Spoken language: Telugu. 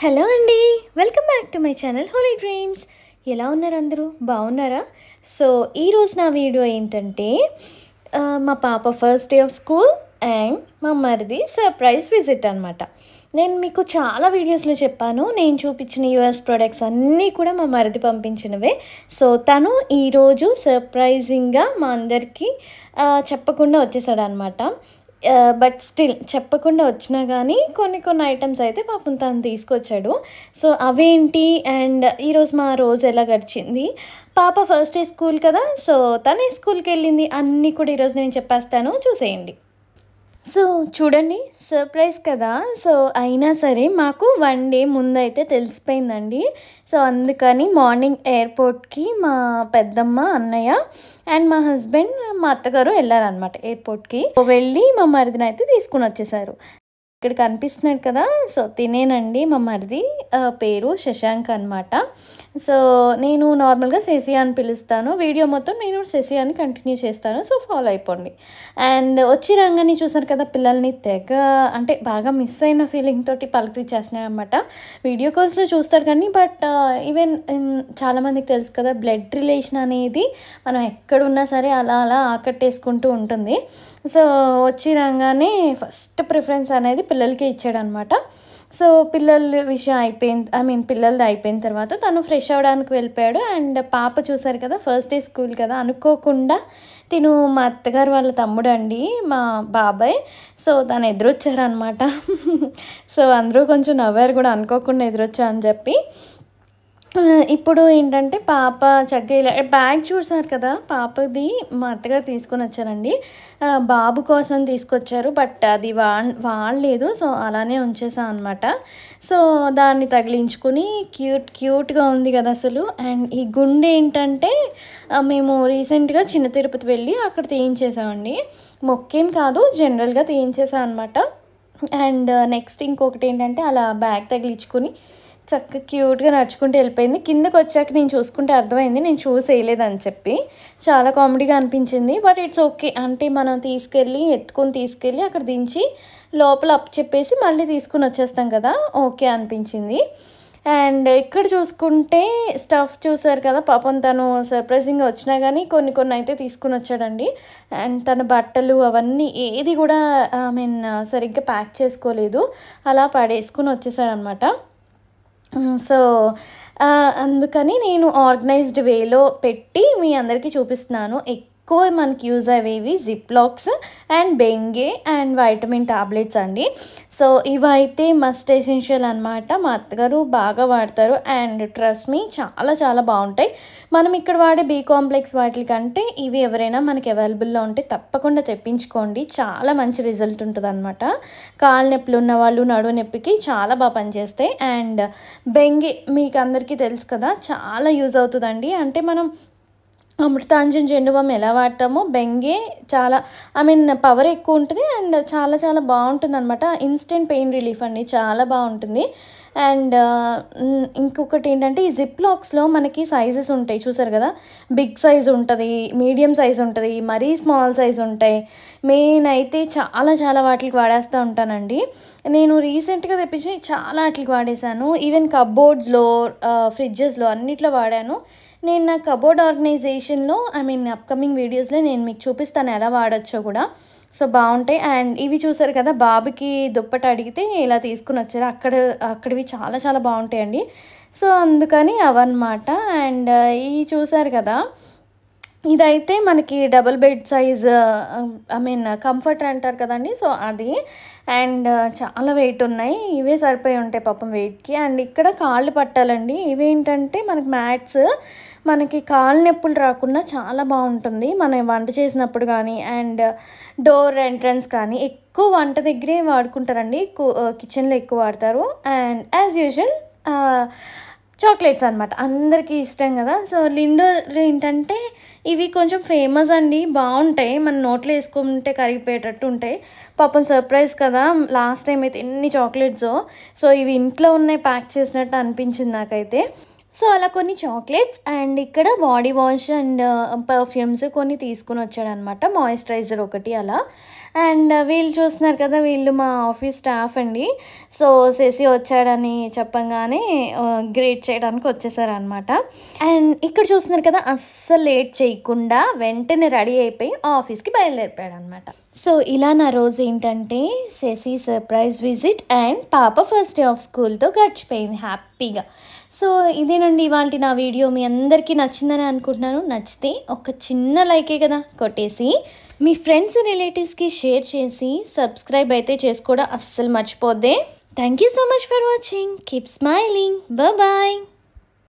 హలో అండి welcome back to my channel holy dreams ఎలా ఉన్నారు అందరూ బాగున్నారా సో ఈరోజు నా వీడియో ఏంటంటే మా పాప first day of school and మా మరిది సర్ప్రైజ్ విజిట్ అనమాట నేను మీకు చాలా వీడియోస్లో చెప్పాను నేను చూపించిన యూఎస్ ప్రోడక్ట్స్ అన్నీ కూడా మా మరిది పంపించినవే సో తను ఈరోజు సర్ప్రైజింగ్గా మా అందరికీ చెప్పకుండా వచ్చేసాడు అనమాట బట్ స్టిల్ చెప్పకుండా వచ్చినా కానీ కొన్ని కొన్ని ఐటమ్స్ అయితే పాపం తను తీసుకొచ్చాడు సో అవేంటి అండ్ ఈరోజు మా రోజు ఎలా గడిచింది పాప ఫస్ట్ డే స్కూల్ కదా సో తనే స్కూల్కి వెళ్ళింది అన్నీ కూడా ఈరోజు నేను చెప్పేస్తాను చూసేయండి సో చూడండి సర్ప్రైజ్ కదా సో అయినా సరే మాకు వన్ డే ముందైతే తెలిసిపోయిందండి సో అందుకని మార్నింగ్ ఎయిర్పోర్ట్కి మా పెద్దమ్మ అన్నయ్య అండ్ మా హస్బెండ్ మా అత్తగారు వెళ్ళారనమాట ఎయిర్పోర్ట్కి వెళ్ళి మా మరిదిన అయితే తీసుకుని వచ్చేసారు ఇక్కడ కనిపిస్తున్నాడు కదా సో తినేనండి మా మరిది పేరు శశాంక్ అనమాట సో నేను నార్మల్గా శశి అని పిలుస్తాను వీడియో మొత్తం నేను శశి అని కంటిన్యూ చేస్తాను సో ఫాలో అయిపోండి అండ్ వచ్చి రంగాన్ని చూసారు కదా పిల్లల్ని తెగ అంటే బాగా మిస్ అయిన ఫీలింగ్ తోటి పలకరి చేస్తున్నాయి అనమాట వీడియో కాల్స్లో చూస్తారు కానీ బట్ ఈవెన్ చాలామందికి తెలుసు కదా బ్లడ్ రిలేషన్ అనేది మనం ఎక్కడున్నా సరే అలా అలా ఆకట్టేసుకుంటూ ఉంటుంది సో వచ్చి రాగానే ఫస్ట్ ప్రిఫరెన్స్ అనేది పిల్లలకి ఇచ్చాడనమాట సో పిల్లల విషయం అయిపోయిన ఐ మీన్ పిల్లలది అయిపోయిన తర్వాత తను ఫ్రెష్ అవడానికి వెళ్ళిపోయాడు అండ్ పాప చూశారు కదా ఫస్ట్ డే స్కూల్ కదా అనుకోకుండా తిను మా అత్తగారు వాళ్ళ తమ్ముడు అండి మా బాబాయ్ సో తను ఎదురొచ్చారనమాట సో అందరూ కొంచెం నవ్వారు కూడా అనుకోకుండా ఎదురొచ్చా అని చెప్పి ఇప్పుడు ఏంటంటే పాప చక్కగా బ్యాగ్ చూసారు కదా పాపది మా అత్తగారు తీసుకొని వచ్చారండి బాబు కోసం తీసుకొచ్చారు బట్ అది వా వాడలేదు సో అలానే ఉంచేసాం అనమాట సో దాన్ని తగిలించుకుని క్యూట్ క్యూట్గా ఉంది కదా అసలు అండ్ ఈ గుండె ఏంటంటే మేము రీసెంట్గా చిన్న తిరుపతి వెళ్ళి అక్కడ తీయించేసామండి మొక్కేం కాదు జనరల్గా తీయించేసాం అనమాట అండ్ నెక్స్ట్ ఇంకొకటి ఏంటంటే అలా బ్యాగ్ తగిలించుకుని చక్క క్యూట్గా నడుచుకుంటూ వెళ్ళిపోయింది కిందకు వచ్చాక నేను చూసుకుంటే అర్థమైంది నేను చూసి వేయలేదని చెప్పి చాలా కామెడీగా అనిపించింది బట్ ఇట్స్ ఓకే అంటే మనం తీసుకెళ్ళి ఎత్తుకొని తీసుకెళ్ళి అక్కడ దించి లోపల అప్ చెప్పేసి మళ్ళీ తీసుకుని వచ్చేస్తాం కదా ఓకే అనిపించింది అండ్ ఇక్కడ చూసుకుంటే స్టఫ్ చూసారు కదా పాపం తను సర్ప్రైజింగ్గా వచ్చినా కానీ కొన్ని కొన్ని అయితే తీసుకుని వచ్చాడండి అండ్ తన బట్టలు అవన్నీ ఏది కూడా ఐ మీన్ సరిగ్గా ప్యాక్ చేసుకోలేదు అలా పడేసుకుని వచ్చేసాడనమాట సో mm, uh, అందుకని నేను ఆర్గనైజ్డ్ వేలో పెట్టి మీ అందరికీ చూపిస్తున్నాను ఎక్కువ మనకి యూజ్ అయ్యేవి ziplocs and Bengay and vitamin tablets అండి సో ఇవైతే మస్ట్ ఎసెన్షియల్ అనమాట మా అత్తగారు బాగా వాడతారు అండ్ ట్రస్ట్ మీ చాలా చాలా బాగుంటాయి మనం ఇక్కడ వాడే బీ కాంప్లెక్స్ వాటికంటే ఇవి ఎవరైనా మనకి అవైలబుల్లో ఉంటే తప్పకుండా తెప్పించుకోండి చాలా మంచి రిజల్ట్ ఉంటుంది అనమాట కాళ్ళ నొప్పులు ఉన్న వాళ్ళు నడువు నొప్పికి చాలా బాగా పనిచేస్తాయి అండ్ బెంగి మీకు అందరికీ తెలుసు కదా చాలా యూజ్ అవుతుందండి అంటే మనం అమృతాంజన్ జెండు బామ్ ఎలా వాడతామో బెంగే చాలా ఐ మీన్ పవర్ ఎక్కువ ఉంటుంది అండ్ చాలా చాలా బాగుంటుంది అనమాట ఇన్స్టెంట్ పెయిన్ రిలీఫ్ అండి చాలా బాగుంటుంది అండ్ uh, ఇంకొకటి ఏంటంటే ఈ జిప్ లాక్స్లో మనకి సైజెస్ ఉంటాయి చూసారు కదా బిగ్ సైజ్ ఉంటుంది మీడియం సైజ్ ఉంటుంది మరీ స్మాల్ సైజ్ ఉంటాయి మెయిన్ అయితే చాలా చాలా వాటికి వాడేస్తూ ఉంటానండి నేను రీసెంట్గా తెప్పించి చాలా వాటికి వాడేశాను ఈవెన్ కబ్బోర్డ్స్లో ఫ్రిడ్జెస్లో అన్నిట్లో వాడాను నేను నా కబోర్డ్ ఆర్గనైజేషన్ ఎడిషన్లో ఐ మీన్ అప్కమింగ్ వీడియోస్లో నేను మీకు చూపిస్తాను ఎలా వాడచ్చో కూడా సో బాగుంటాయి అండ్ ఇవి చూసారు కదా బాబుకి దుప్పట అడిగితే ఇలా తీసుకుని వచ్చారు అక్కడ అక్కడివి చాలా చాలా బాగుంటాయండి సో అందుకని అవన్నమాట అండ్ ఇవి చూసారు కదా ఇదైతే మనకి double bed size I mean comfort అంటారు కదండి సో అది అండ్ uh, చాలా వెయిట్ ఉన్నాయి ఇవే సరిపోయి ఉంటాయి పాపం వెయిట్కి అండ్ ఇక్కడ కాళ్ళు పట్టాలండి ఇవేంటంటే మనకి మ్యాట్స్ మనకి కాళ్ళ నొప్పులు రాకుండా చాలా బాగుంటుంది మనం వంట చేసినప్పుడు కానీ అండ్ డోర్ ఎంట్రన్స్ కానీ ఎక్కువ వంట దగ్గరే వాడుకుంటారండి కిచెన్లో uh, ఎక్కువ వాడతారు అండ్ యాజ్ యూజువల్ చాక్లెట్స్ అనమాట అందరికీ ఇష్టం కదా సో లిండో ఏంటంటే ఇవి కొంచెం ఫేమస్ అండి బాగుంటాయి మన నోట్లో వేసుకుంటే కరిగిపోయేటట్టు ఉంటాయి పాపం సర్ప్రైజ్ కదా లాస్ట్ టైం అయితే ఎన్ని చాక్లెట్సో సో ఇవి ఇంట్లో ఉన్నాయి ప్యాక్ చేసినట్టు అనిపించింది నాకైతే సో అలా కొన్ని చాక్లెట్స్ అండ్ ఇక్కడ బాడీ వాష్ అండ్ పర్ఫ్యూమ్స్ కొన్ని తీసుకుని వచ్చాడనమాట మాయిశ్చరైజర్ ఒకటి అలా అండ్ వీళ్ళు చూస్తున్నారు కదా వీళ్ళు మా ఆఫీస్ స్టాఫ్ అండి సో శశి వచ్చాడని చెప్పంగానే గ్రేట్ చేయడానికి వచ్చేసారనమాట అండ్ ఇక్కడ చూస్తున్నారు కదా అస్సలు లేట్ చేయకుండా వెంటనే రెడీ అయిపోయి ఆఫీస్కి బయలుదేరిపోయాడు అనమాట సో ఇలా నా రోజు ఏంటంటే శశి సర్ప్రైజ్ విజిట్ అండ్ పాప ఫస్ట్ డే ఆఫ్ స్కూల్తో గడిచిపోయింది హ్యాపీగా సో ఇదేనండి ఇవాళ నా వీడియో మీ అందరికీ నచ్చిందని అనుకుంటున్నాను నచ్చితే ఒక చిన్న లైకే కదా కొట్టేసి మీ ఫ్రెండ్స్ రిలేటివ్స్కి షేర్ చేసి సబ్స్క్రైబ్ అయితే చేసుకోవడం అస్సలు మర్చిపోద్దే thank you so much for watching keep smiling bye